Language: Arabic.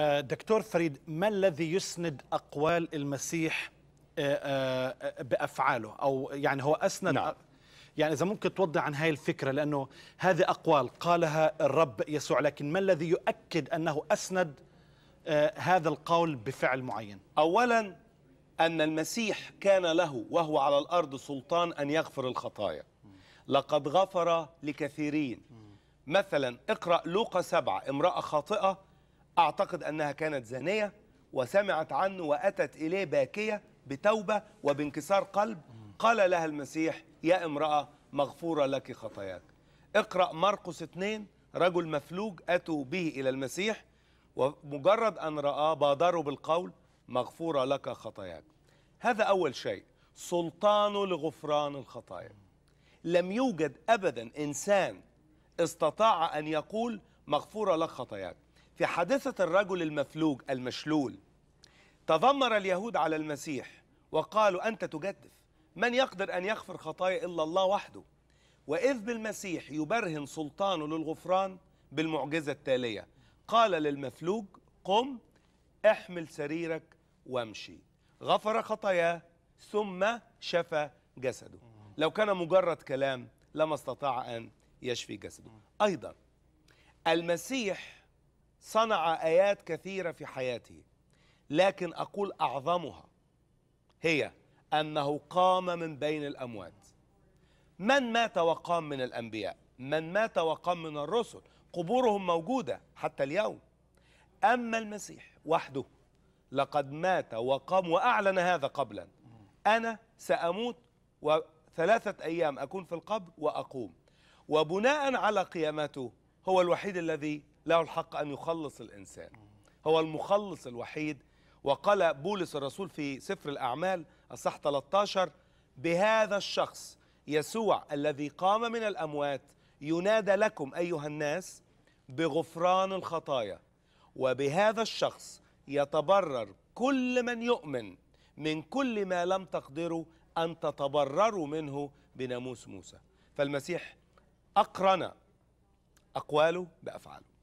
آه، دكتور فريد ما الذي يسند أقوال المسيح آه، آه، بأفعاله أو يعني هو أسند نعم. يعني إذا ممكن توضح عن هاي الفكرة لأنه هذه أقوال قالها الرب يسوع لكن ما الذي يؤكد أنه أسند هذا القول بفعل معين أولا أن المسيح كان له وهو على الأرض سلطان أن يغفر الخطايا لقد غفر لكثيرين مثلا اقرأ لوقا سبعة امرأة خاطئة أعتقد أنها كانت زانية وسمعت عنه وأتت إليه باكية بتوبة وبانكسار قلب قال لها المسيح يا امرأة مغفورة لك خطاياك اقرأ مرقس 2 رجل مفلوج أتوا به إلى المسيح ومجرد أن رآه بادروا بالقول مغفورة لك خطاياك هذا أول شيء سلطان لغفران الخطايا لم يوجد أبدا إنسان استطاع أن يقول مغفورة لك خطاياك في حادثة الرجل المفلوج المشلول تذمر اليهود على المسيح وقالوا أنت تجدف من يقدر أن يغفر خطايا إلا الله وحده وإذ بالمسيح يبرهن سلطانه للغفران بالمعجزة التالية قال للمفلوج قم احمل سريرك وامشي غفر خطاياه ثم شفى جسده لو كان مجرد كلام لما استطاع أن يشفي جسده أيضا المسيح صنع آيات كثيرة في حياته لكن أقول أعظمها هي أنه قام من بين الأموات من مات وقام من الأنبياء من مات وقام من الرسل قبورهم موجودة حتى اليوم أما المسيح وحده لقد مات وقام وأعلن هذا قبلا أنا سأموت وثلاثة أيام أكون في القبر وأقوم وبناء على قيامته هو الوحيد الذي له الحق أن يخلص الإنسان هو المخلص الوحيد وقال بولس الرسول في سفر الأعمال الصح 13 بهذا الشخص يسوع الذي قام من الأموات ينادى لكم أيها الناس بغفران الخطايا وبهذا الشخص يتبرر كل من يؤمن من كل ما لم تقدروا أن تتبرروا منه بناموس موسى فالمسيح أقرن أقواله بأفعاله